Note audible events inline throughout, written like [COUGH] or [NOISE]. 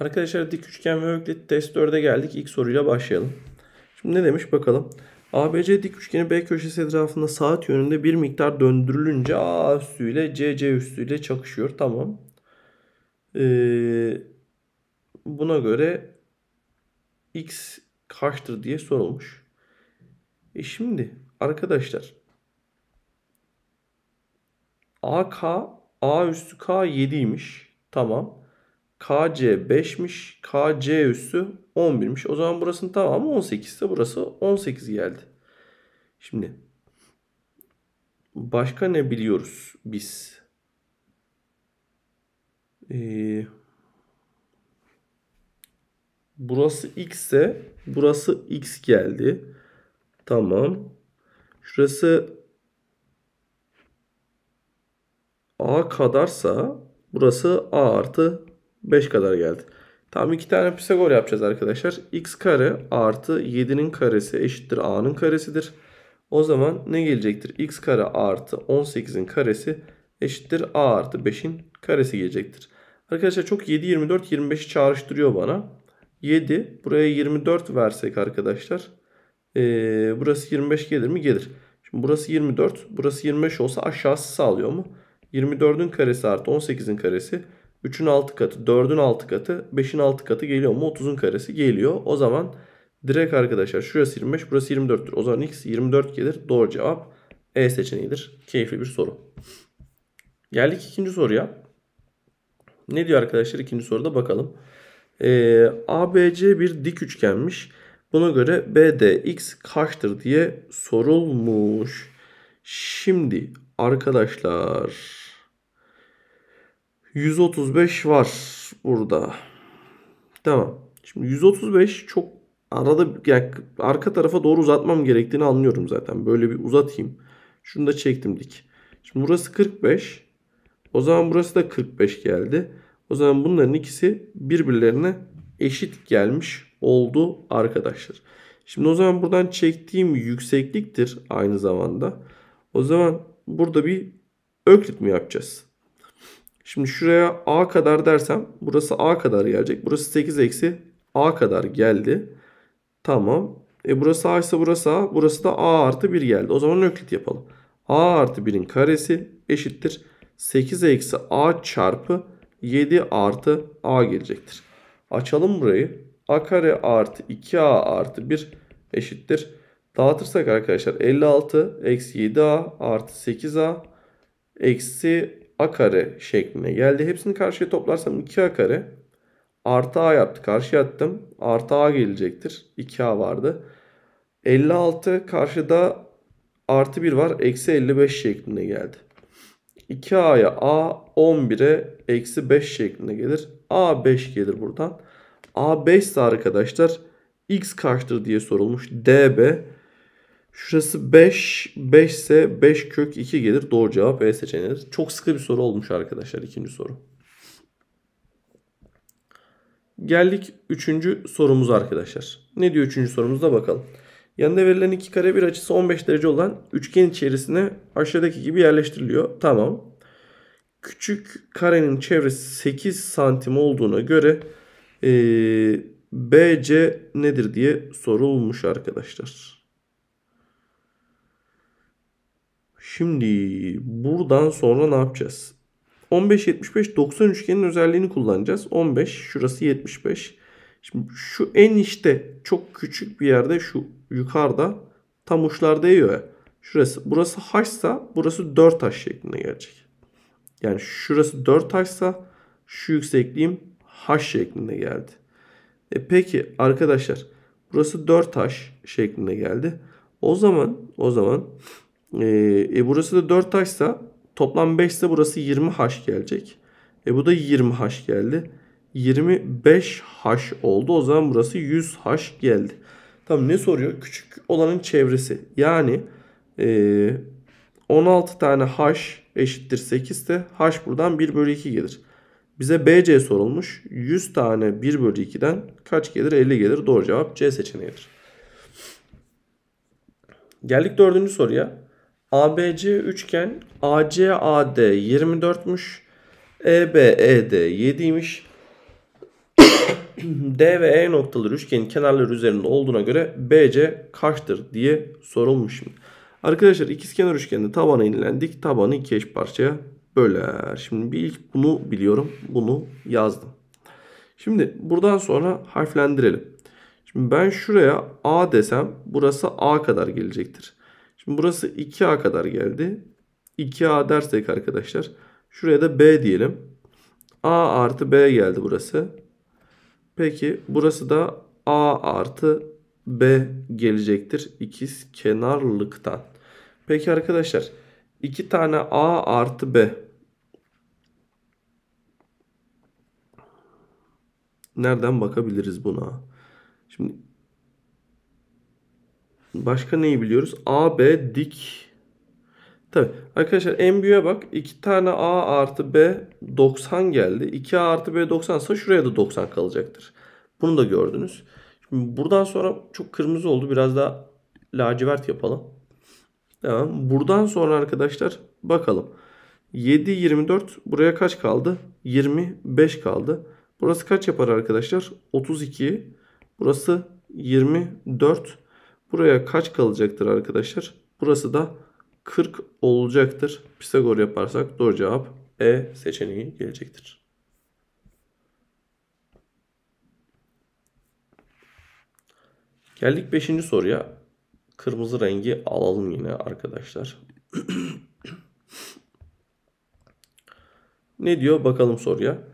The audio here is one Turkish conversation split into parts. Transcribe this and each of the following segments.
Arkadaşlar dik üçgen ve öklit test 4'e geldik. İlk soruyla başlayalım. Şimdi ne demiş bakalım. ABC dik üçgeni B köşesi etrafında saat yönünde bir miktar döndürülünce A üstüyle CC üstüyle çakışıyor. Tamam. Ee, buna göre X kaçtır diye sorulmuş. E şimdi arkadaşlar AK A üstü K 7'ymiş. Tamam. KC 5'miş. KC üssü 11'miş. O zaman burasının tamamı 18 ise burası 18 geldi. Şimdi başka ne biliyoruz biz? Ee, burası x ise burası x geldi. Tamam. Şurası a kadarsa burası a artı 5 kadar geldi. Tamam iki tane Pisagor yapacağız arkadaşlar. x kare artı 7'nin karesi eşittir a'nın karesidir. O zaman ne gelecektir? x kare artı 18'in karesi eşittir a artı 5'in karesi gelecektir. Arkadaşlar çok 7, 24, 25'i çağrıştırıyor bana. 7 buraya 24 versek arkadaşlar. Ee, burası 25 gelir mi? Gelir. Şimdi burası 24 burası 25 olsa aşağısı sağlıyor mu? 24'ün karesi artı 18'in karesi 3'ün 6 katı, 4'ün 6 katı, 5'in 6 katı geliyor mu? 30'un karesi geliyor. O zaman direkt arkadaşlar şurası 25, burası 24'tür. O zaman x 24 gelir. Doğru cevap E seçeneğidir. Keyifli bir soru. Geldik ikinci soruya. Ne diyor arkadaşlar ikinci soruda bakalım. Ee, ABC bir dik üçgenmiş. Buna göre BDX kaçtır diye sorulmuş. Şimdi arkadaşlar 135 var burada. Tamam. Şimdi 135 çok arada yani arka tarafa doğru uzatmam gerektiğini anlıyorum zaten. Böyle bir uzatayım. Şunu da çektim dik. Şimdi burası 45. O zaman burası da 45 geldi. O zaman bunların ikisi birbirlerine eşit gelmiş oldu arkadaşlar. Şimdi o zaman buradan çektiğim yüksekliktir aynı zamanda. O zaman burada bir öklit mi yapacağız? Şimdi şuraya a kadar dersem burası a kadar gelecek. Burası 8 eksi a kadar geldi. Tamam. E burası a ise burası a. Burası da a artı 1 geldi. O zaman öklit yapalım. a artı 1'in karesi eşittir. 8 eksi a çarpı 7 artı a gelecektir. Açalım burayı. a kare artı 2a artı 1 eşittir. Dağıtırsak arkadaşlar 56 eksi 7a artı 8a eksi a kare şekline geldi. Hepsini karşıya toplarsam 2a kare artı a yaptı. Karşıya attım. Artı a gelecektir. 2a vardı. 56 karşıda artı 1 var. Eksi 55 şeklinde geldi. 2a'ya a 11'e eksi 5 şeklinde gelir. a 5 gelir buradan. a 5 ise arkadaşlar x kaçtır diye sorulmuş. db Şurası 5. 5 ise 5 kök 2 gelir. Doğru cevap E seçeneği Çok sıkı bir soru olmuş arkadaşlar ikinci soru. Geldik üçüncü sorumuz arkadaşlar. Ne diyor üçüncü sorumuzda bakalım. Yanında verilen iki kare bir açısı 15 derece olan üçgen içerisine aşağıdaki gibi yerleştiriliyor. Tamam. Küçük karenin çevresi 8 santim olduğuna göre ee, BC nedir diye sorulmuş arkadaşlar. Şimdi buradan sonra ne yapacağız? 15 75 90 üçgenin özelliğini kullanacağız. 15 şurası 75. Şimdi şu en işte çok küçük bir yerde şu yukarıda tam uçlar değiyor ya. Şurası burası haçsa burası 4 haç şeklinde gelecek. Yani şurası 4 haçsa şu yüksekliğim haç şeklinde geldi. E peki arkadaşlar burası 4 haç şeklinde geldi. O zaman o zaman ee, e, burası da 4H'sa toplam 5 ise burası 20 haş gelecek. E bu da 20 haş geldi. 25 haş oldu. O zaman burası 100 haş geldi. Tamam ne soruyor? Küçük olanın çevresi. Yani e, 16 tane haş eşittir 8 ise H buradan 1 bölü 2 gelir. Bize BC sorulmuş. 100 tane 1 bölü 2'den kaç gelir? 50 gelir. Doğru cevap C seçeneğidir. Geldik dördüncü soruya. ABC üçgen ACAD 24'müş. EBED e 7'ymiş. [COUGHS] D ve E noktaları üçgenin kenarları üzerinde olduğuna göre BC kaçtır diye sorulmuş. Şimdi. Arkadaşlar ikizkenar üçgeninde tabana inilen dik tabanı iki eş parçaya böler. Şimdi bir ilk bunu biliyorum. Bunu yazdım. Şimdi buradan sonra harflendirelim. Şimdi ben şuraya A desem burası A kadar gelecektir. Şimdi burası 2A kadar geldi. 2A dersek arkadaşlar. Şuraya da B diyelim. A artı B geldi burası. Peki burası da A artı B gelecektir ikiz kenarlıktan. Peki arkadaşlar iki tane A artı B nereden bakabiliriz buna? Şimdi Başka neyi biliyoruz? AB dik. Tabi arkadaşlar en büyüğe bak. 2 tane A artı B 90 geldi. 2A artı B 90 ise şuraya da 90 kalacaktır. Bunu da gördünüz. Şimdi buradan sonra çok kırmızı oldu. Biraz daha lacivert yapalım. Tamam. Buradan sonra arkadaşlar bakalım. 7, 24. Buraya kaç kaldı? 25 kaldı. Burası kaç yapar arkadaşlar? 32. Burası 24. Buraya kaç kalacaktır arkadaşlar? Burası da 40 olacaktır. Pisagor yaparsak doğru cevap E seçeneği gelecektir. Geldik 5. soruya. Kırmızı rengi alalım yine arkadaşlar. ne diyor bakalım soruya.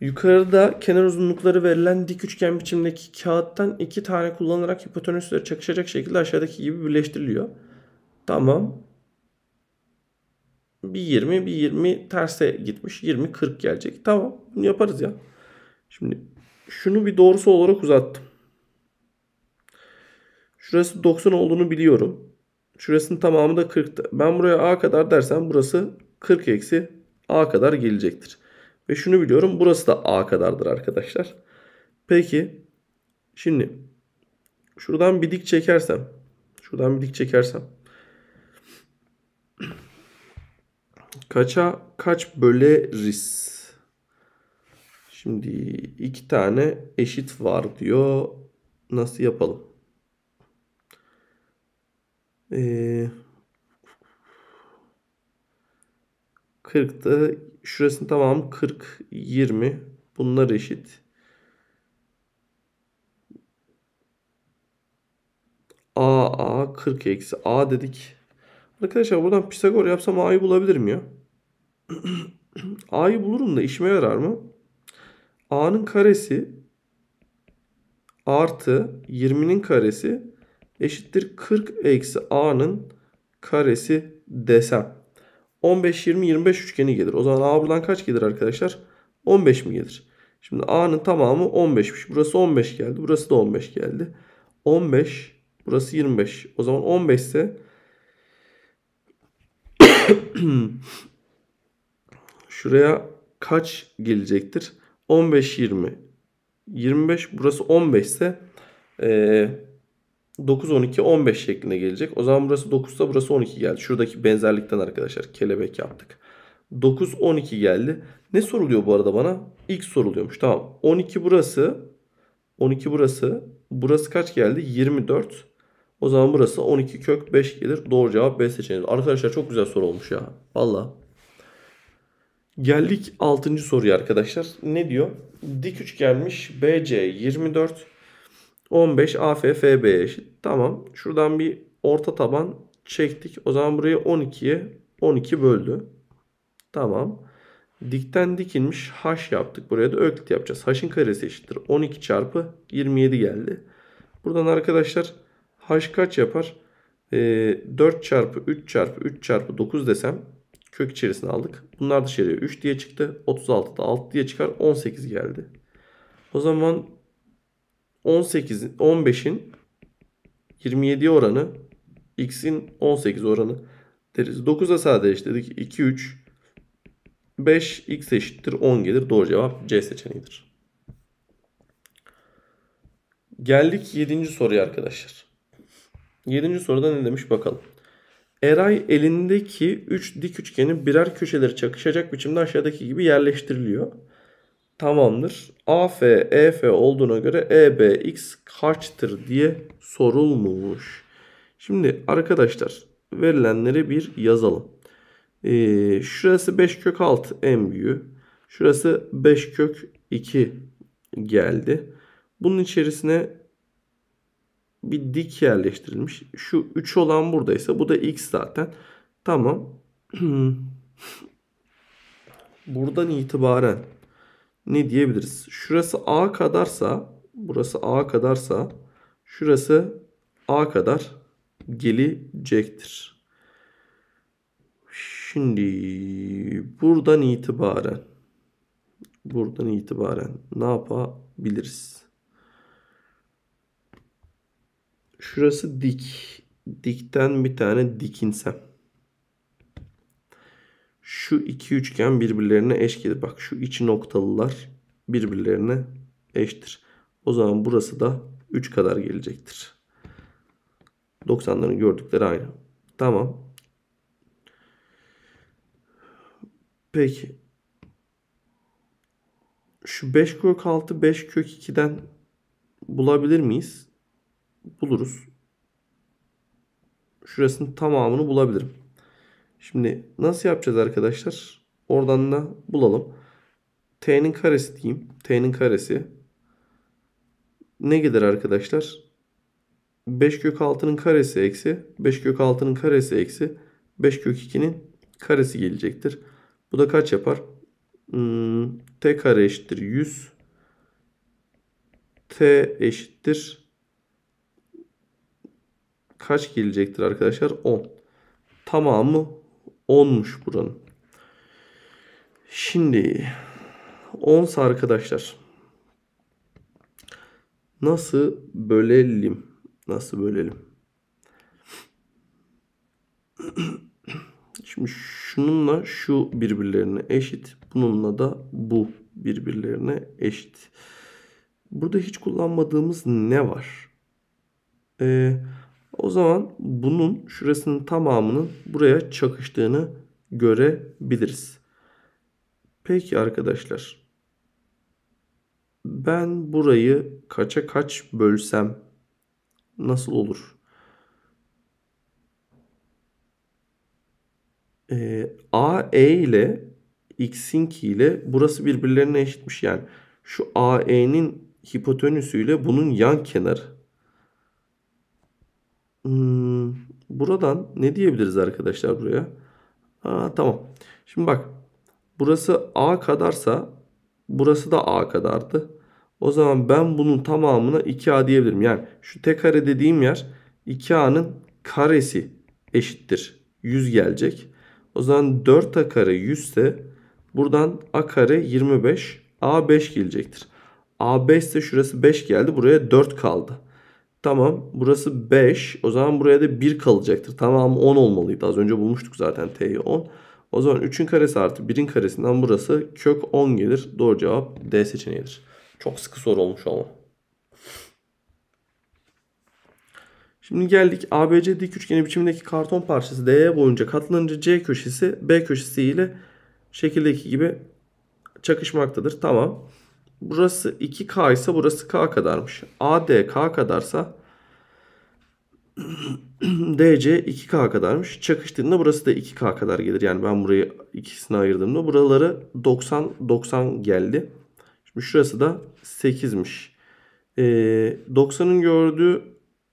Yukarıda kenar uzunlukları verilen dik üçgen biçimdeki kağıttan iki tane kullanarak hipotenüsleri çakışacak şekilde aşağıdaki gibi birleştiriliyor. Tamam. Bir 20, bir 20 terse gitmiş. 20, 40 gelecek. Tamam. Bunu yaparız ya. Şimdi şunu bir doğrusu olarak uzattım. Şurası 90 olduğunu biliyorum. Şurasının tamamı da 40'tı. Ben buraya a kadar dersen, burası 40 eksi a kadar gelecektir. Ve şunu biliyorum burası da A kadardır arkadaşlar. Peki şimdi şuradan bir dik çekersem şuradan bir dik çekersem kaça kaç böleriz? Şimdi iki tane eşit var diyor. Nasıl yapalım? Ee, 40'tı. Şurasının tamamı 40, 20. Bunlar eşit. a a 40 eksi a dedik. Arkadaşlar buradan Pisagor yapsam a'yı bulabilir miyim [CLEARS THROAT] a'yı bulurum da işime yarar mı? a'nın karesi artı 20'nin karesi eşittir 40 eksi a'nın karesi desem. 15, 20, 25 üçgeni gelir. O zaman A buradan kaç gelir arkadaşlar? 15 mi gelir? Şimdi A'nın tamamı 15'miş. Burası 15 geldi. Burası da 15 geldi. 15, burası 25. O zaman 15 ise [COUGHS] şuraya kaç gelecektir? 15, 20. 25 burası 15 ise ee, 9, 12, 15 şeklinde gelecek. O zaman burası 9 9'da burası 12 geldi. Şuradaki benzerlikten arkadaşlar kelebek yaptık. 9, 12 geldi. Ne soruluyor bu arada bana? X soruluyormuş. Tamam. 12 burası. 12 burası. Burası kaç geldi? 24. O zaman burası 12 kök 5 gelir. Doğru cevap B seçeneği. Arkadaşlar çok güzel soru olmuş ya. Valla. Geldik 6. soruya arkadaşlar. Ne diyor? Dik üçgenmiş BC 24 15 AFFB'ye eşit. Tamam. Şuradan bir orta taban çektik. O zaman burayı 12'ye 12 böldü. Tamam. Dikten dikilmiş h yaptık. Buraya da öklit yapacağız. H'ın karesi eşittir. 12 çarpı 27 geldi. Buradan arkadaşlar h kaç yapar? E, ee, 4 çarpı 3 çarpı 3 çarpı 9 desem kök içerisine aldık. Bunlar dışarıya 3 diye çıktı. 36 da 6 diye çıkar. 18 geldi. O zaman 18'in 15'in 27 oranı x'in 18 oranı deriz. 9'a sadeleştirdik. 2 3 5 x eşittir 10 gelir. Doğru cevap C seçeneğidir. Geldik 7. soruya arkadaşlar. 7. soruda ne demiş bakalım. Eray elindeki 3 dik üçgenin birer köşeleri çakışacak biçimde aşağıdaki gibi yerleştiriliyor tamamdır. AF, EF olduğuna göre EBX kaçtır diye sorulmuş. Şimdi arkadaşlar verilenleri bir yazalım. Ee, şurası 5 kök 6 en büyüğü. Şurası 5 kök 2 geldi. Bunun içerisine bir dik yerleştirilmiş. Şu 3 olan buradaysa bu da x zaten. Tamam. [CLEARS THROAT] Buradan itibaren ne diyebiliriz? Şurası A kadarsa, burası A kadarsa şurası A kadar gelecektir. Şimdi buradan itibaren buradan itibaren ne yapabiliriz? Şurası dik. Dikten bir tane dikinsem. Şu iki üçgen birbirlerine eş Bak şu iç noktalılar birbirlerine eştir. O zaman burası da 3 kadar gelecektir. 90'ların gördükleri aynı. Tamam. Peki. Şu 5 kök 6 5 kök 2'den bulabilir miyiz? Buluruz. Şurasının tamamını bulabilirim. Şimdi nasıl yapacağız arkadaşlar? Oradan da bulalım. T'nin karesi diyeyim. T'nin karesi. Ne gider arkadaşlar? 5 kök 6'nın karesi eksi. 5 kök 6'nın karesi eksi. 5 kök 2'nin karesi gelecektir. Bu da kaç yapar? Hmm, t kare eşittir 100. T eşittir. Kaç gelecektir arkadaşlar? 10. Tamamı 10'muş buranın. Şimdi 10 arkadaşlar. Nasıl bölelim? Nasıl bölelim? [CLEARS THROAT] Şimdi şununla şu birbirlerine eşit. Bununla da bu birbirlerine eşit. Burada hiç kullanmadığımız ne var? Eee o zaman bunun şurasının tamamının buraya çakıştığını görebiliriz. Peki arkadaşlar. Ben burayı kaça kaç bölsem nasıl olur? Ee, A, E ile X'inki ile burası birbirlerine eşitmiş. Yani şu AE'nin hipotenüsü ile bunun yan kenarı. Hmm, buradan ne diyebiliriz arkadaşlar buraya? Aa, tamam. Şimdi bak. Burası A kadarsa burası da A kadardı. O zaman ben bunun tamamına 2A diyebilirim. Yani şu tek kare dediğim yer 2A'nın karesi eşittir. 100 gelecek. O zaman 4A kare 100 ise buradan A kare 25 A 5 gelecektir. A 5 ise şurası 5 geldi. Buraya 4 kaldı. Tamam burası 5. O zaman buraya da 1 kalacaktır. Tamam 10 olmalıydı. Az önce bulmuştuk zaten t'yi 10. O zaman 3'ün karesi artı 1'in karesinden burası kök 10 gelir. Doğru cevap D seçeneğidir. Çok sıkı soru olmuş ama. Şimdi geldik ABC dik üçgeni biçimindeki karton parçası DE boyunca katlanınca C köşesi B köşesi ile şekildeki gibi çakışmaktadır. Tamam. Burası 2K ise burası K kadarmış. AD K kadarsa [CLEARS THROAT] DC 2K kadarmış. Çakıştığında burası da 2K kadar gelir. Yani ben burayı ikisine ayırdığımda buraları 90 90 geldi. Şimdi şurası da 8'miş. Ee, 90'ın gördüğü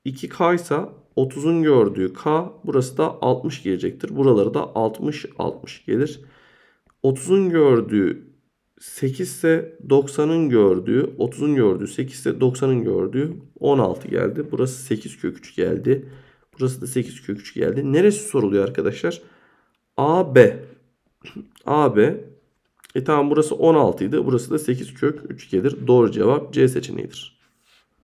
2K ise 30'un gördüğü K burası da 60 gelecektir. Buraları da 60 60 gelir. 30'un gördüğü 8 ise 90'ın gördüğü, 30'un gördüğü, 8 ise 90'ın gördüğü 16 geldi. Burası 8 kök 3 geldi. Burası da 8 kök 3 geldi. Neresi soruluyor arkadaşlar? AB. AB. [CLEARS THROAT] E tamam burası 16 idi. Burası da 8 kök 3 gelir. Doğru cevap C seçeneğidir.